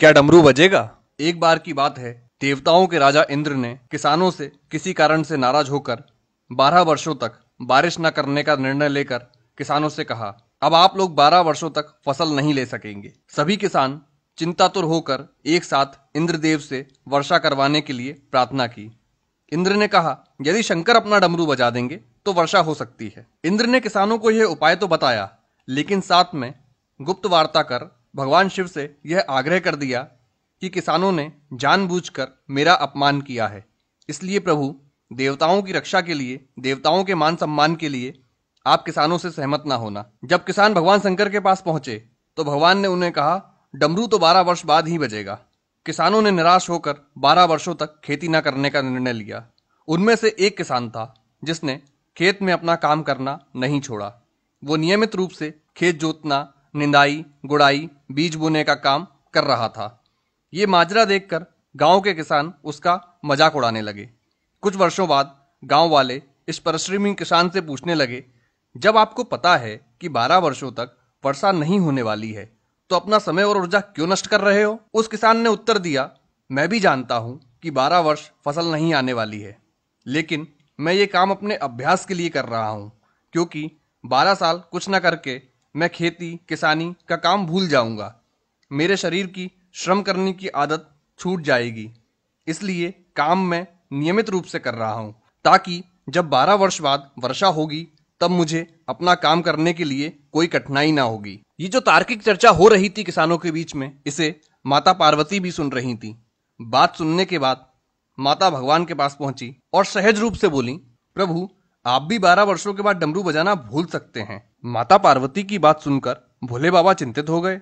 क्या डमरू बजेगा एक बार की बात है देवताओं के राजा इंद्र ने किसानों से किसी कारण से नाराज होकर बारह वर्षों तक बारिश न करने का निर्णय लेकर किसानों से कहा अब आप लोग बारह वर्षों तक फसल नहीं ले सकेंगे सभी किसान चिंतातुर होकर एक साथ इंद्रदेव से वर्षा करवाने के लिए प्रार्थना की इंद्र ने कहा यदि शंकर अपना डमरू बजा देंगे तो वर्षा हो सकती है इंद्र ने किसानों को यह उपाय तो बताया लेकिन साथ में गुप्त वार्ता कर भगवान शिव से यह आग्रह कर दिया कि किसानों ने जानबूझकर मेरा अपमान किया है इसलिए प्रभु देवताओं की रक्षा के लिए देवताओं के मान सम्मान के लिए आप किसानों से सहमत ना होना जब किसान भगवान शंकर के पास पहुंचे तो भगवान ने उन्हें कहा डमरू तो बारह वर्ष बाद ही बजेगा किसानों ने निराश होकर बारह वर्षों तक खेती न करने का निर्णय लिया उनमें से एक किसान था जिसने खेत में अपना काम करना नहीं छोड़ा वो नियमित रूप से खेत जोतना निंदाई गुड़ाई बीज बोने का काम कर रहा था ये माजरा देखकर गांव के किसान उसका मजाक उड़ाने लगे कुछ वर्षों बाद गांव वाले इस परिश्रमी किसान से पूछने लगे जब आपको पता है कि 12 वर्षों तक वर्षा नहीं होने वाली है तो अपना समय और ऊर्जा क्यों नष्ट कर रहे हो उस किसान ने उत्तर दिया मैं भी जानता हूँ कि 12 वर्ष फसल नहीं आने वाली है लेकिन मैं ये काम अपने अभ्यास के लिए कर रहा हूँ क्योंकि 12 साल कुछ ना करके मैं खेती किसानी का काम भूल जाऊंगा मेरे शरीर की श्रम करने की आदत छूट जाएगी इसलिए काम मैं नियमित रूप से कर रहा हूं ताकि जब 12 वर्ष बाद वर्षा होगी तब मुझे अपना काम करने के लिए कोई कठिनाई ना होगी ये जो तार्किक चर्चा हो रही थी किसानों के बीच में इसे माता पार्वती भी सुन रही थी बात सुनने के बाद माता भगवान के पास पहुंची और सहज रूप से बोली प्रभु आप भी बारह वर्षों के बाद डमरू बजाना भूल सकते हैं माता पार्वती की बात सुनकर भोले बाबा चिंतित हो गए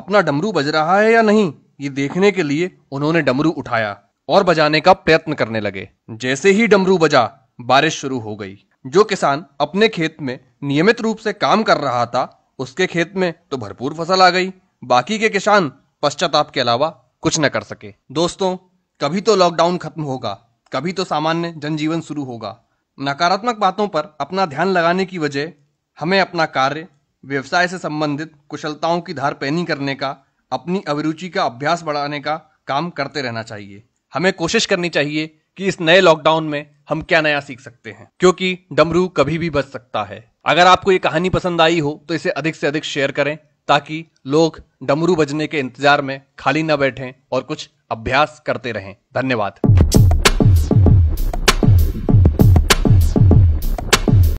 अपना डमरू बज रहा है या नहीं ये देखने के लिए उन्होंने डमरू उठाया और बजाने का प्रयत्न करने लगे जैसे ही डमरू बजा बारिश शुरू हो गई जो किसान अपने खेत में नियमित रूप से काम कर रहा था उसके खेत में तो भरपूर फसल आ गई बाकी के किसान पश्चाताप के अलावा कुछ न कर सके दोस्तों कभी तो लॉकडाउन खत्म होगा कभी तो सामान्य जनजीवन शुरू होगा नकारात्मक बातों पर अपना ध्यान लगाने की वजह हमें अपना कार्य व्यवसाय से संबंधित कुशलताओं की धार पैनी करने का अपनी अभिरुचि का अभ्यास बढ़ाने का काम करते रहना चाहिए हमें कोशिश करनी चाहिए कि इस नए लॉकडाउन में हम क्या नया सीख सकते हैं क्योंकि डमरू कभी भी बच सकता है अगर आपको ये कहानी पसंद आई हो तो इसे अधिक से अधिक शेयर करें ताकि लोग डमरू बजने के इंतजार में खाली न बैठें और कुछ अभ्यास करते रहें धन्यवाद